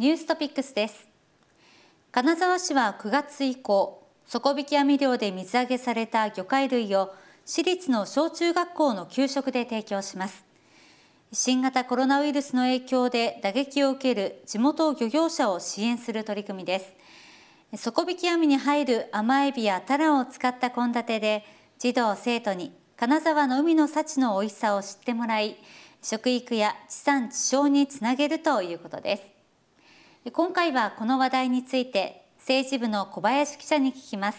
ニューストピックスです金沢市は9月以降底引き網漁で水揚げされた魚介類を私立の小中学校の給食で提供します新型コロナウイルスの影響で打撃を受ける地元漁業者を支援する取り組みです底引き網に入る甘エビやタラを使った献立で児童生徒に金沢の海の幸の美味しさを知ってもらい食育や地産地消につなげるということです今回はこの話題について政治部の小林記者に聞きます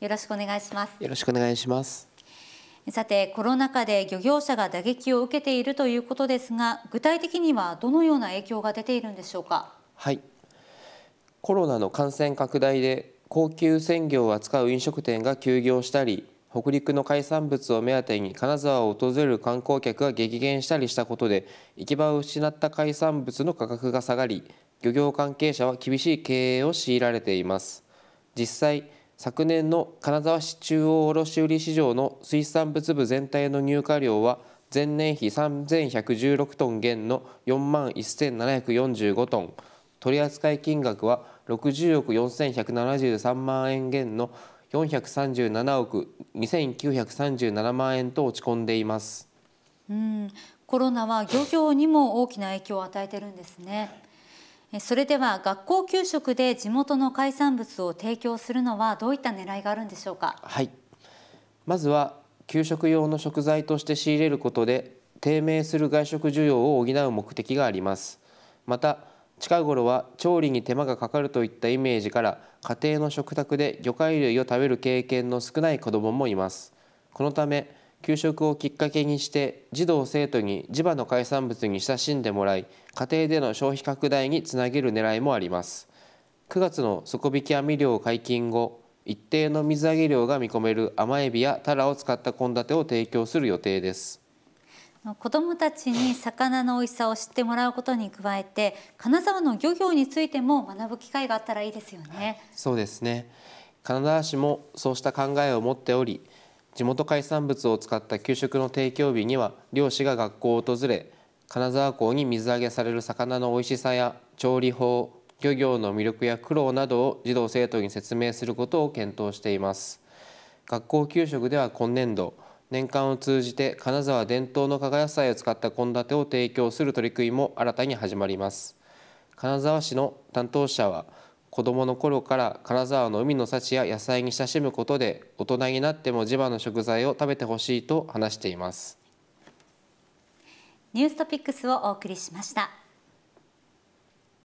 よろしくお願いしますよろしくお願いしますさてコロナ禍で漁業者が打撃を受けているということですが具体的にはどのような影響が出ているんでしょうかはいコロナの感染拡大で高級鮮魚を扱う飲食店が休業したり北陸の海産物を目当てに金沢を訪れる観光客が激減したりしたことで行き場を失った海産物の価格が下がり漁業関係者は厳しい経営を強いられています実際昨年の金沢市中央卸売市場の水産物部全体の入荷量は前年比3116トン減の4万1745トン取扱金額は60億4173万円減の437億2937万円と落ち込んでいます。うん、コロナは漁業にも大きな影響を与えてるんですね。それでは学校給食で地元の海産物を提供するのはどういった狙いがあるんでしょうか。はい。まずは給食用の食材として仕入れることで低迷する外食需要を補う目的があります。また近頃は調理に手間がかかるといったイメージから家庭の食卓で魚介類を食べる経験の少ない子どももいます。このため給食をきっかけにして児童生徒に地場の海産物に親しんでもらい家庭での消費拡大につなげる狙いもあります9月の底引き網漁解禁後一定の水揚げ量が見込める甘エビやタラを使った献立を提供する予定です子どもたちに魚の美味しさを知ってもらうことに加えて金沢の漁業についても学ぶ機会があったらいいですよね、はい、そうですね金沢市もそうした考えを持っており地元海産物を使った給食の提供日には漁師が学校を訪れ金沢港に水揚げされる魚の美味しさや調理法漁業の魅力や苦労などを児童生徒に説明することを検討しています学校給食では今年度年間を通じて金沢伝統の加賀野菜を使った献立を提供する取り組みも新たに始まります金沢市の担当者は子どもの頃から金沢の海の幸や野菜に親しむことで大人になっても地場の食材を食べてほしいと話していますニューストピックスをお送りしました。